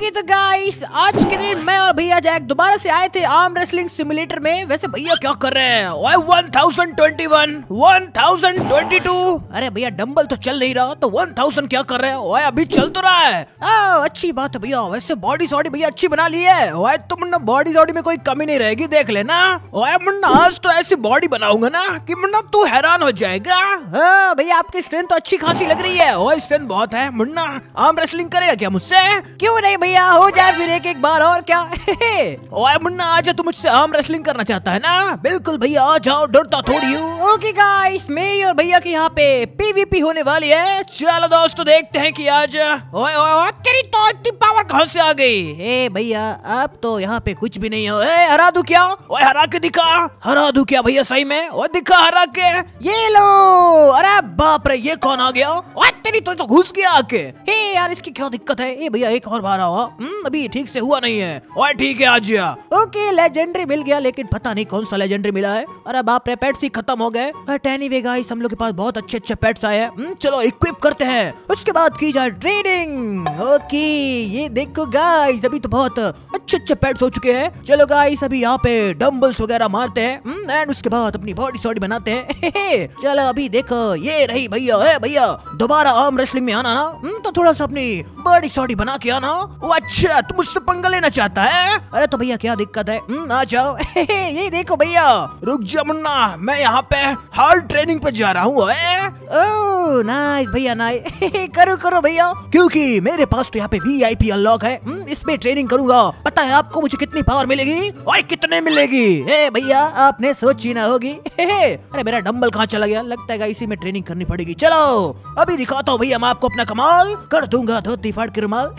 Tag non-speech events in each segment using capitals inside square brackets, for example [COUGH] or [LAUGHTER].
okay तो guys आज के दिन मैं और भैया जैक दोबारा से आए थे आर्म रेसलिंग सिमुलेटर में वैसे भैया क्या कर रहे हैं ओए 1021 1022 अरे भैया डंबल तो चल नहीं रहा तो 1000 क्या कर रहे हैं अभी चल तो रहा है आ, oh, अच्छी बात है भैया वैसे बॉडी सॉडी भैया अच्छी बना ली है ओए तुम ना बॉडी सॉडी में कोई कमी नहीं रहेगी देख लेना ओए मुन्ना आज तो ऐसी बॉडी बनाऊंगा ना की मुन्ना तू हैरान हो जाएगा oh, भैया आपकी स्ट्रेंथ तो अच्छी खासी लग रही है ओए स्ट्रेंथ बहुत है मुन्ना आर्म रेसलिंग करेगा क्या मुझसे क्यों नहीं भैया भैया हो जाए फिर एक एक बार और क्या [LAUGHS] ओए मुन्ना आजा तू मुझसे आर्म रेसलिंग करना चाहता है ना बिल्कुल भैया आ जाओ डरता थोड़ी हूँ ओके गाइस मेरी और भैया की यहाँ पे पीवीपी होने वाली है चलो दोस्तों देखते हैं कि आज ओए ओए ओए तेरी तो इतनी पावर कहाँ से आ गई ए भैया आप तो यहाँ पे कुछ भी नहीं हो ए हरा दू क्या ओए हरा के दिखा हरा दू क्या भैया सही में ओए दिखा हरा के ये लो अरे बाप रे ये कौन आ गया ओए तेरी तो, तो घुस गया आके हे यार इसकी क्या दिक्कत है ए भैया एक और बार आओ हम्म, अभी ठीक से हुआ नहीं है और ठीक है आजिया ओके लेजेंडरी मिल गया लेकिन पता नहीं कौन सा लेजेंडरी मिला है और अब आप पेट ही खत्म हो गए टेनी वे गाइस हम लोग के पास बहुत अच्छे अच्छे पेट्स आए हैं हम्म, चलो इक्विप करते हैं उसके बाद की जाए ट्रेनिंग ओके ये देखो गाइस अभी तो बहुत अच्छे अच्छे पेट्स हो चुके हैं चलो गाइस अभी यहाँ पे डम्बल्स वगैरह मारते हैं एंड हम्म, उसके बाद अपनी बॉडी सॉडी बनाते हैं [LAUGHS] चलो अभी देखो ये रही भैया है भैया दोबारा आम रेस्लिंग में आना ना हम्म, तो थोड़ा सा अपनी बॉडी सॉडी बना के आना वो अच्छा तुम मुझसे पंगा लेना चाहता है अरे तो भैया क्या दिक्कत है हम्म, आ जाओ [LAUGHS] ये देखो भैया रुक जा मुन्ना मैं यहाँ पे हार्ड ट्रेनिंग पे जा रहा हूँ नाइस भैया नाइस [LAUGHS] करो करो भैया क्योंकि मेरे पास तो यहाँ पे वी अनलॉक है इसमें ट्रेनिंग करूंगा पता पता है आपको मुझे कितनी पावर मिलेगी और कितने मिलेगी हे भैया आपने सोची ना होगी अरे मेरा डम्बल कहाँ चला गया लगता है इसी में ट्रेनिंग करनी पड़ेगी चलो अभी दिखाता हूँ भैया मैं आपको अपना कमाल कर दूंगा धोती फाड़ के रुमाल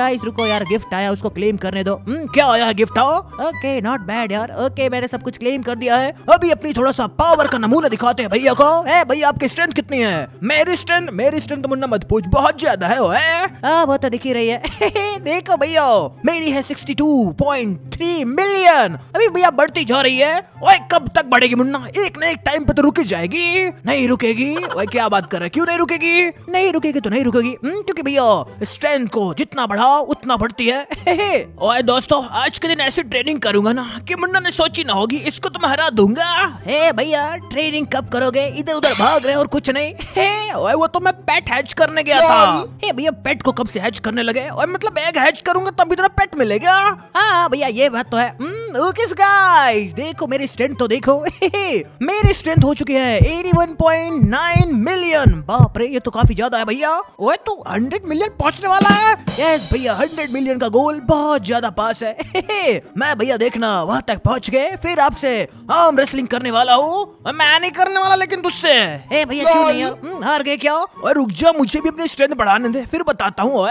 गाइस [LAUGHS] रुको यार गिफ्ट आया उसको क्लेम करने दो हम्म, क्या आया गिफ्ट आओ ओके नॉट बैड यार ओके मैंने सब कुछ क्लेम कर दिया है अभी अपनी थोड़ा सा पावर का नमूना दिखाते हैं भैया को ए भैया आपकी स्ट्रेंथ कितनी है मेरी स्ट्रेंथ मेरी स्ट्रेंथ मुन्ना मत पूछ बहुत ज्यादा है वो है वो तो दिखी रही है [LAUGHS] देखो भैया मेरी है 62.3 मिलियन अभी भैया बढ़ती जा रही है ओए कब तक बढ़ेगी मुन्ना एक ना एक टाइम पे तो रुक जाएगी नहीं रुकेगी ओए क्या बात कर रहा है क्यों नहीं रुकेगी नहीं रुकेगी तो नहीं रुकेगी हम्म, क्योंकि भैया स्ट्रेंथ को जितना बढ़ाओ उतना बढ़ती है [LAUGHS] ओए दोस्तों आज के दिन ऐसी ट्रेनिंग करूंगा ना कि मुन्ना ने सोची ना होगी इसको तो मैं हरा दूंगा हे भैया ट्रेनिंग कब करोगे इधर उधर भाग रहे और कुछ नहीं [LAUGHS] हे ओए वो तो मैं पेट हैच करने गया था भैया पेट को कब से हैच करने लगे और मतलब एग हैच करूंगा तभी तो पेट मिलेगा हाँ भैया ये बात तो है ओके हम्म, गाइस देखो मेरी स्ट्रेंथ तो देखो [LAUGHS] मेरी स्ट्रेंथ हो चुकी है 81.9 मिलियन बाप रे ये तो काफी ज्यादा है भैया ओए तू 100 मिलियन पहुंचने वाला है यस भैया 100 मिलियन का गोल बहुत ज्यादा पास है [LAUGHS] मैं भैया देखना वहां तक पहुंच गए फिर आपसे हम रेसलिंग करने वाला हूँ मैं नहीं करने वाला लेकिन तुझसे भैया क्यों नहीं हम्म, हार गए क्या और रुक जा मुझे भी अपनी स्ट्रेंथ बढ़ाने दे फिर बताता हूँ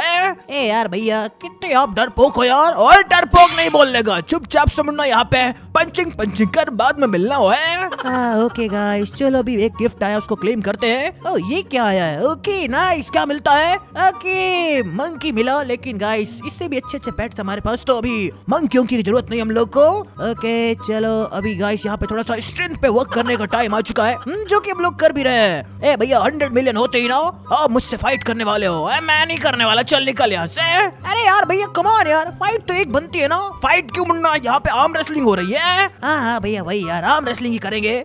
ए यार भैया कितने आप डर पोखो यार और और डरपोक नहीं बोलने का चुपचाप समझना यहाँ पे पंचिंग पंचिंग कर बाद में मिलना हो है आ, ओके गाइस चलो अभी एक गिफ्ट आया उसको क्लेम करते हैं ओ ये क्या आया है ओके नाइस क्या मिलता है ओके मंकी मिला लेकिन गाइस इससे भी अच्छे अच्छे पेट्स हमारे पास तो अभी मंकियों की जरूरत नहीं हम लोग को ओके चलो अभी गाइस यहाँ पे थोड़ा सा स्ट्रेंथ पे वर्क करने का टाइम आ चुका है हम्म, जो की हम लोग कर भी रहे हैं भैया हंड्रेड मिलियन होते ही ना हो मुझसे फाइट करने वाले हो मैं नहीं करने वाला चल निकल यहाँ से अरे यार भैया कमान यार फाइट फाइट तो एक बनती है ना फाइट क्यों बनना यहाँ पे आम रेसलिंग हो रही है हाँ हाँ भैया भाई यार आम रेसलिंग ही करेंगे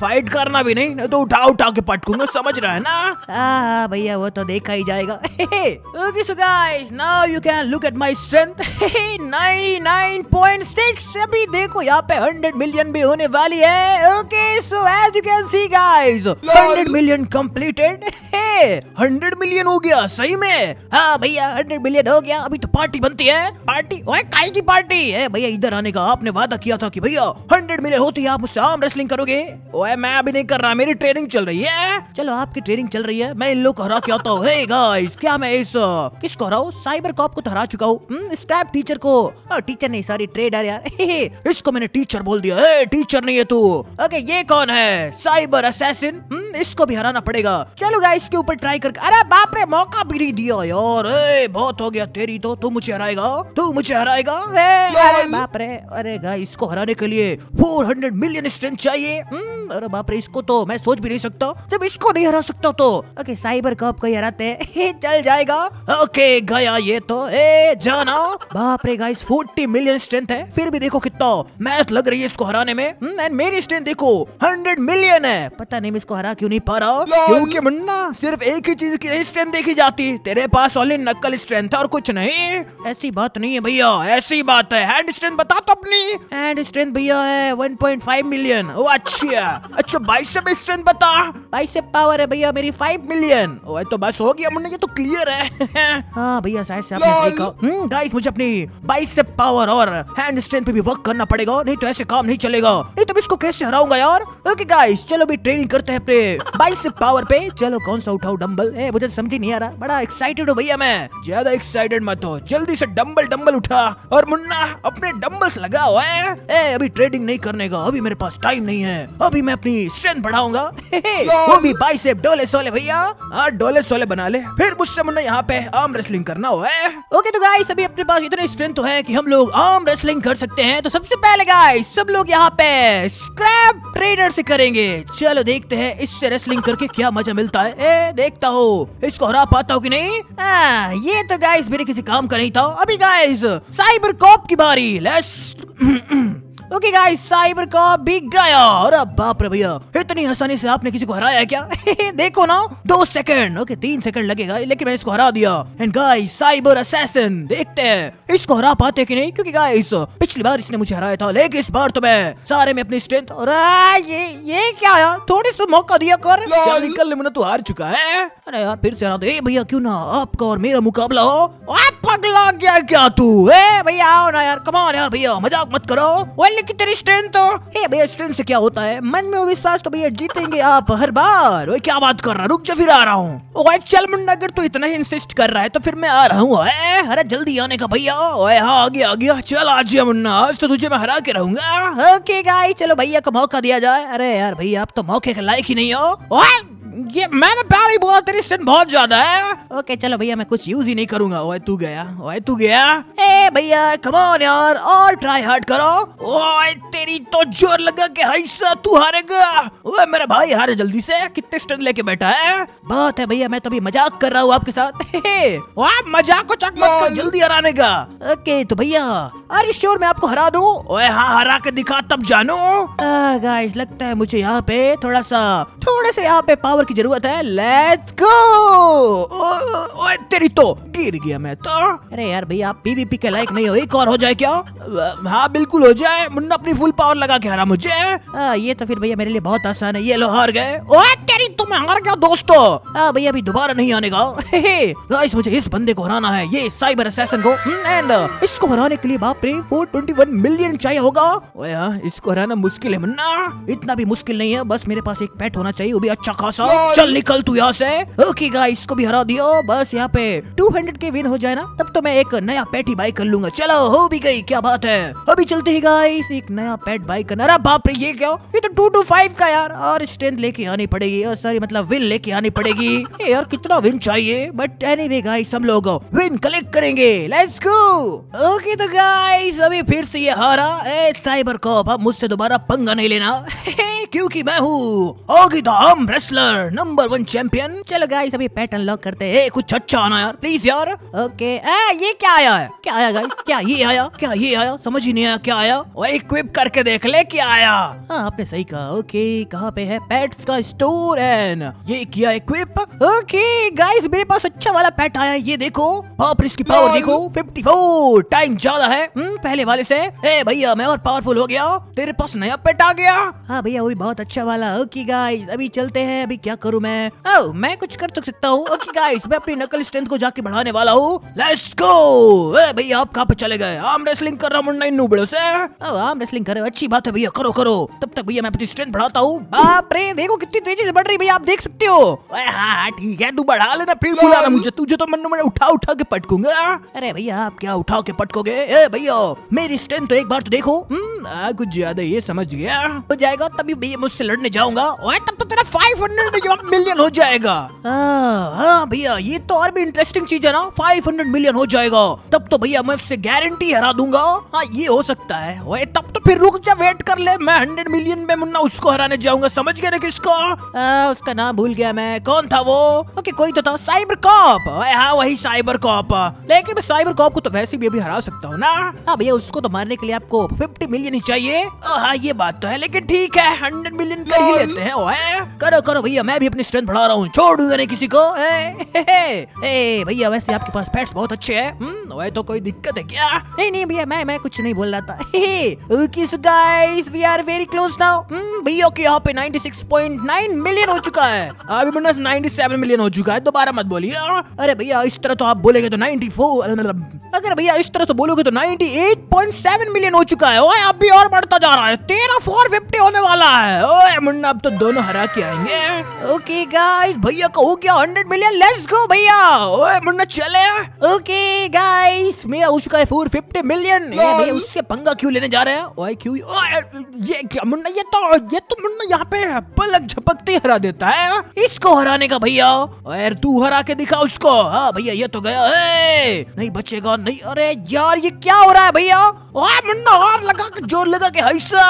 फाइट करना भी नहीं तो उठा उठा के पटकूंगा समझ रहा है ना हाँ हाँ भैया वो तो देखा ही जाएगा now you can look at strength अभी देखो यहाँ पे मिलियन भी होने वाली है okay so as you can see million hundred million हो गया सही में हाँ भैया हंड्रेड मिलियन हो गया अभी तो पार्टी बनती है पार्टी ओए काई की पार्टी है भैया इधर आने का आपने वादा किया था कि भैया हंड्रेड मिले होते है आप मुझसे आम रेसलिंग करोगे ओए मैं अभी नहीं कर रहा मेरी ट्रेनिंग चल रही है चलो आपकी ट्रेनिंग चल रही है मैं इन लोग को हरा के आता हूँ hey guys, क्या मैं इस किसको हरा साइबर कॉप को तो हरा चुका हूँ स्टैप हम्म, टीचर को टीचर नहीं सॉरी ट्रेडर यार [LAUGHS] इसको मैंने टीचर बोल दिया hey, टीचर नहीं है तू ओके ये कौन है साइबर असैसिन हम्म, इसको भी हराना पड़ेगा चलो गाइस के ऊपर ट्राई करके अरे बाप रे मौका भी नहीं दिया यार ए, बहुत हो गया तेरी तो तू मुझे हराएगा तू तू मुझे हराएगा अरे बाप रे अरे गाइस इसको हराने के लिए 400 मिलियन स्ट्रेंथ चाहिए हम्म, अरे बाप रे इसको तो मैं सोच भी नहीं सकता जब इसको नहीं हरा सकता तो ओके साइबर कॉप को हराते [LAUGHS] चल जाएगा ओके गया ये तो ए जाना बाप रे गाइस 40 मिलियन स्ट्रेंथ है फिर भी देखो कितना मैथ लग रही है इसको हराने में एंड हम्म, मेरी स्ट्रेंथ देखो हंड्रेड मिलियन है पता नहीं मैं इसको हरा क्यों नहीं पा रहा क्योंकि मुन्ना सिर्फ एक ही चीज की स्ट्रेंथ देखी जाती तेरे पास ओनली नकल स्ट्रेंथ है और कुछ नहीं ऐसी बात नहीं है भैया ऐसी बात है हैंड स्ट्रेंथ बता तो अपनी हैंड स्ट्रेंथ भैया है 1.5 मिलियन ओ अच्छा अच्छा बाइसेप स्ट्रेंथ बता बाइसेप पावर है भैया मेरी 5 मिलियन ओ तो बस हो गया मुन्ने ये तो क्लियर है [LAUGHS] हां भैया शायद से आपने हम हम्म, गाइस मुझे अपनी बाइसेप पावर और हैंड स्ट्रेंथ पे भी वर्क करना पड़ेगा नहीं तो ऐसे काम नहीं चलेगा नहीं तो इसको कैसे हराऊंगा यार ओके गाइस चलो भी ट्रेनिंग करते हैं अपने बाइसेप पावर पे चलो कौन सा उठाऊं डंबल ए मुझे तो समझ ही नहीं आ रहा बड़ा एक्साइटेड हूं भैया मैं ज्यादा एक्साइटेड मत हो जल्दी से डंबल डंबल डम्बल उठा और मुन्ना अपने डंबल्स लगा हुआ है अभी ट्रेडिंग नहीं करने का अभी मेरे पास टाइम नहीं है अभी मैं अपनी स्ट्रेंथ बढ़ाऊंगा [LAUGHS] वो भी डोले सोले भैया हाँ डोले सोले बना ले फिर मुझसे मुन्ना यहाँ पे आर्म रेसलिंग करना हुआ है ओके तो गाइस अभी अपने पास इतनी स्ट्रेंथ तो है की हम लोग आर्म रेसलिंग कर सकते हैं तो सबसे पहले गाइस सब लोग यहाँ पे स्क्रैप ट्रेडर से करेंगे चलो देखते हैं इससे रेसलिंग करके क्या मजा मिलता है ए, देखता हूँ इसको हरा पाता हूँ की नहीं आ, ये तो गाइस मेरे किसी काम का नहीं था अभी गाइस गाइस साइबर कॉप की बारी let's okay guys cyber cop भी गया और अब बाप रे भैया इतनी आसानी से आपने किसी को हराया है क्या [LAUGHS] देखो ना दो सेकंड ओके okay, तीन सेकंड लगेगा लेकिन मैंने इसको हरा दिया एंड गाइस साइबर असैसिन देखते हैं इसको हरा पाते कि नहीं क्योंकि गाइस पिछली बार इसने मुझे हराया था लेकिन इस बार तो मैं सारे में अपनी स्ट्रेंथ और ये ये क्या यार थोड़ी सी मौका दिया कर निकलने में तो हार चुका है अरे यार फिर से हरा दो भैया क्यों ना आपका और मेरा मुकाबला हो आप पगला गया क्या तू ए भैया आओ ना यार कमाल यार भैया मजाक मत करो वाले की तेरी स्ट्रेंथ तो ए भैया स्ट्रेंथ से क्या होता है मन में विश्वास तो भैया जीतेंगे आप हर बार ओए क्या बात कर रहा रुक जा फिर आ रहा हूँ चल मुंडा अगर तू इतना ही इंसिस्ट कर रहा है तो फिर मैं आ रहा हूँ अरे जल्दी आने का भैया ओए हाँ आ गया आ गया चल आज जा मुन्ना आज तो तुझे मैं हरा के रहूंगा ओके गाइस चलो भैया को मौका दिया जाए अरे यार भैया आप तो मौके के लायक ही नहीं हो ओए ये मैंने पहले ही बोला तेरी स्टन बहुत ज्यादा है ओके चलो भैया मैं कुछ यूज ही नहीं करूंगा ओए तू गया ओए तू गया ए भैया कम ऑन यार और ट्राई हार्ड करो ओए तेरी तो जोर लगा के हिस्सा तू हारेगा ओए मेरा भाई हारे जल्दी से कितने स्टन लेके बैठा है बात है भैया मैं तभी तो मजाक कर रहा हूँ आपके साथ [LAUGHS] आप मजाक को चक मत कर जल्दी हराने का ओके तो भैया अरे श्योर मैं आपको हरा दू ओए हाँ हरा के दिखा तब जानो गाइस ah, लगता है मुझे यहाँ पे थोड़ा सा थोड़े से यहाँ पे पावर पावर की जरूरत है लेट्स गो ओए तेरी तो गिर गया मैं तो अरे यार भैया आप पीवीपी के लाइक नहीं हो एक और हो जाए क्या हाँ बिल्कुल हो जाए मुन्ना अपनी फुल पावर लगा के हरा मुझे आ, ये तो फिर भैया मेरे लिए बहुत आसान है ये लो हार गए ओए तेरी तो मैं हार गया दोस्तों भैया अभी दोबारा नहीं आने का गाइस मुझे इस बंदे को हराना है ये साइबर असैसन को एंड हम्म, इसको हराने के लिए बाप रे 421 मिलियन चाहिए होगा ओए हाँ, इसको हराना मुश्किल है मुन्ना इतना भी मुश्किल नहीं है बस मेरे पास एक पेट होना चाहिए वो भी अच्छा खासा चल निकल तू यहाँ से ओके गाइस को भी हरा दियो बस यहाँ पे 200 के विन हो जाए ना तब तो मैं एक नया पेट ही बाई कर लूंगा चलो हो भी गई क्या बात है अभी चलते ही गाइस एक नया पेट बाई करना अरे बाप रे ये क्या ये तो टू टू फाइव का यार और स्ट्रेंथ लेके आनी पड़ेगी और सारी मतलब विन लेके आनी पड़ेगी [LAUGHS] यार कितना विन चाहिए बट एनी वे गाइस हम लोग विन कलेक्ट करेंगे लेट्स गो ओके तो गाइस अभी फिर से ये हारा ए साइबर कॉप अब मुझसे दोबारा पंगा नहीं लेना [LAUGHS] क्योंकि मैं हूँ रेसलर नंबर वन चैंपियन चलो गाइस अभी पैटर्न लॉक करते हैं कुछ अच्छा आना यार प्लीज यार ओके आ, ये क्या आया है क्या आया गाइस क्या ये आया क्या ये आया समझ ही नहीं आया क्या आया और इक्विप करके देख ले क्या आया हाँ आपने सही कहा ओके कहाँ पे है पेट्स का स्टोर एन ये किया इक्विप ओके गाइस मेरे पास अच्छा वाला पेट आया ये देखो पावर इसकी पावर देखो फिफ्टी फोर टाइम ज्यादा है हम्म, पहले वाले से ए भैया मैं और पावरफुल हो गया तेरे पास नया पेट आ गया हाँ भैया वो भी बहुत अच्छा वाला ओके गाइस अभी चलते हैं अभी क्या करूं मैं ओ oh, मैं कुछ कर तो सकता हूं ओके गाइस मैं अपनी नकल स्ट्रेंथ को जाके बढ़ाने वाला हूं लेट्स गो ए भाई आप कहां पे चले गए आर्म रेसलिंग कर रहा हूं मुंडा इन नूबड़ों से ओ आर्म रेसलिंग कर रहे हो अच्छी बात है भैया करो करो तब तक भैया मैं अपनी स्ट्रेंथ बढ़ाता हूं बाप रे देखो कितनी तेजी से बढ़ रही भैया आप देख सकते हो ओए हां हाँ, ठीक है तू बढ़ा लेना फिर बुला ले मुझे तुझे तो मन में उठा उठा के पटकूंगा अरे भैया आप क्या उठा के पटकोगे ए भैया मेरी स्ट्रेंथ तो एक बार तो देखो हम्म, आ, कुछ ज्यादा ये समझ गया हो जाएगा तभी बड़ी है मुझसे लड़ने जाऊंगा तब तो तेरा फाइव हंड्रेड मिलियन हो जाएगा हाँ, हाँ, भैया ये तो और भी इंटरेस्टिंग चीज है ना फाइव हंड्रेड मिलियन हो जाएगा तब तो भैया मैं उससे गारंटी हरा दूंगा हाँ ये हो सकता है वो तब तो फिर रुक जा वेट कर ले मैं हंड्रेड मिलियन में मुन्ना उसको हराने जाऊंगा समझ गया ना किसको आ, हाँ, उसका नाम भूल गया मैं कौन था वो ओके कोई तो था साइबर कॉप हाँ वही साइबर कॉप लेकिन मैं साइबर कॉप को तो वैसे भी अभी हरा सकता हूँ ना हाँ भैया उसको तो मारने के लिए आपको फिफ्टी मिलियन ही चाहिए हाँ ये बात तो है लेकिन ठीक है हंड्रेड मिलियन कर ही लेते हैं ओए करो करो भैया मैं भी अपनी स्ट्रेंथ बढ़ा रहा हूँ छोड़ दूंगा नहीं किसी को भैया वैसे आपके पास पेट्स बहुत अच्छे है हम्म, तो कोई दिक्कत है क्या नहीं नहीं भैया मैं मैं कुछ नहीं बोल रहा था [LAUGHS] किस guys we are very close now भैया के यहाँ पे 96.9 मिलियन हो चुका है अभी बोनस 97 मिलियन हो चुका है दोबारा मत बोलिए अरे भैया इस तरह तो आप बोलेगे तो 94 अगर भैया इस तरह से बोलोगे तो 98.7 मिलियन हो चुका है अभी अब भी और बढ़ता जा रहा है तेरह फोर फिफ्टी होने वाला है है ओए मुन्ना अब तो दोनों हरा के आएंगे ओके गाइस भैया को हो गया हंड्रेड मिलियन लेट्स गो भैया ओए मुन्ना चले ओके गाइस मेरा उसका फोर फिफ्टी मिलियन भैया उससे पंगा क्यों लेने जा रहे हैं ओए क्यों ये क्या मुन्ना ये तो ये तो मुन्ना यहाँ पे पलक झपकते हरा देता है इसको हराने का भैया और तू हरा के दिखा उसको हाँ भैया ये तो गया नहीं बचेगा नहीं अरे यार ये क्या हो रहा है भैया मुन्ना हार लगा के जोर लगा के हाइसा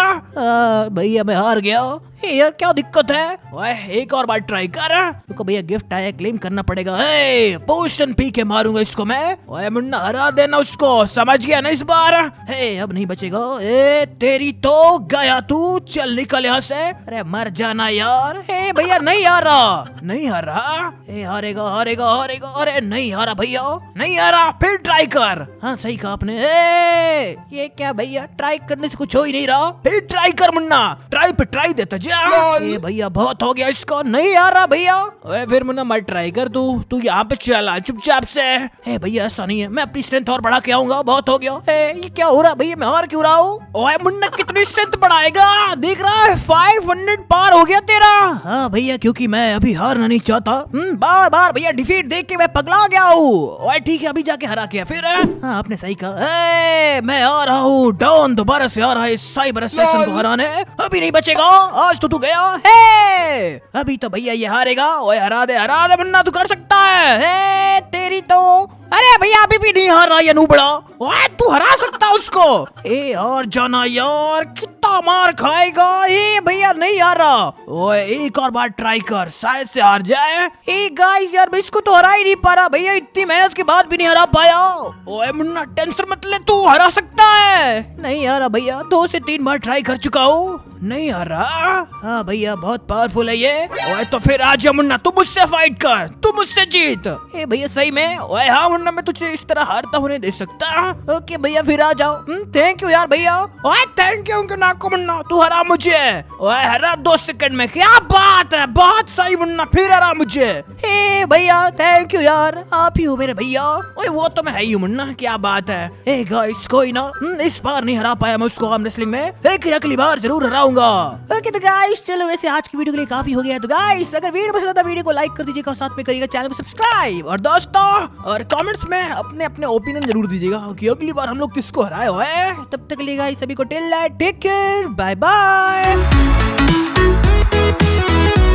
भैया मैं हार aluguel यार क्या दिक्कत है ओए एक और बार ट्राई कर देखो भैया गिफ्ट आया क्लेम करना पड़ेगा हे पोशन पी के मारूंगा इसको मैं ओए मुन्ना हरा देना उसको समझ गया ना इस बार हे अब नहीं बचेगा ए तेरी तो गया तू चल निकल यहाँ से अरे मर जाना यार हे भैया नहीं हारा नहीं हारा ए हारेगा हारेगा हारेगा अरे नहीं हारा भैया नहीं हारा फिर ट्राई कर हाँ सही कहा आपने ए ये क्या भैया ट्राई करने से कुछ हो ही नहीं रहा फिर ट्राई कर मुन्ना ट्राई पे ट्राई देता ए भैया बहुत हो गया इसको नहीं आ रहा भैया अबे फिर मुन्ना मैं ट्राई कर तू तू यहाँ पे चला चुपचाप से ए भैया ऐसा नहीं है मैं अपनी स्ट्रेंथ और बढ़ा के आऊंगा बहुत हो गया ए ये क्या हो रहा भैया मैं और क्यों रहा हूँ मुन्ना कितनी स्ट्रेंथ बढ़ाएगा देख रहा है फाइव हंड्रेड पार हो गया तेरा हाँ भैया क्योंकि मैं अभी हारना नहीं चाहता हम्म, बार बार भैया डिफीट देख के मैं पगला गया हूँ ठीक है अभी जाके हरा के फिर हाँ, आपने सही कहा मैं आ रहा हूँ डाउन दोबारा से आ रहा है साइबर स्टेशन को हराने अभी नहीं बचेगा आज आज तो तू गया हे अभी तो भैया ये हारेगा ओए हरा दे हरा दे बन्ना तू कर सकता है हे, तेरी तो अरे भैया अभी भी नहीं हार रहा ये नूबड़ा ओए तू हरा सकता उसको ए और जाना यार कितना मार खाएगा ए भैया नहीं हार रहा ओए एक और बार ट्राई कर शायद से हार जाए ए गाइस यार मैं इसको तो हरा ही नहीं पा रहा भैया इतनी मेहनत के बाद भी नहीं हरा पाया ओए मुन्ना टेंशन मत ले तू हरा सकता है नहीं हारा भैया दो से तीन बार ट्राई कर चुका हूँ नहीं आ रहा हाँ भैया बहुत पावरफुल है ये ओए तो फिर आज मुन्ना तू मुझसे फाइट कर तू मुझसे जीत ए भैया सही में ओए हाँ मुन्ना मैं तुझे इस तरह हारता होने दे सकता ओके भैया फिर आ जाओ थैंक हम्म, यू यार भैया ओए थैंक यू उनके नाको मुन्ना तू हरा मुझे ओए हरा दो सेकंड में क्या बात है बहुत सही मुन्ना फिर हरा मुझे हे भैया थैंक यू यार आप ही हो मेरे भैया ओए वो तो मैं है ही मुन्ना क्या बात है ए गाइस कोई ना हम्म, इस बार नहीं हरा पाया मैं उसको आर्म रेसलिंग में लेकिन अगली बार जरूर हरा बताऊंगा ओके तो गाइस चलो वैसे आज की वीडियो के लिए काफी हो गया तो गाइस अगर वीडियो पसंद आता वीडियो को लाइक कर दीजिएगा साथ में करिएगा चैनल को सब्सक्राइब और दोस्तों और कमेंट्स में अपने अपने ओपिनियन जरूर दीजिएगा कि अगली बार हम लोग किसको हराए हुए तब तक लिए गाइस सभी को tell take care bye bye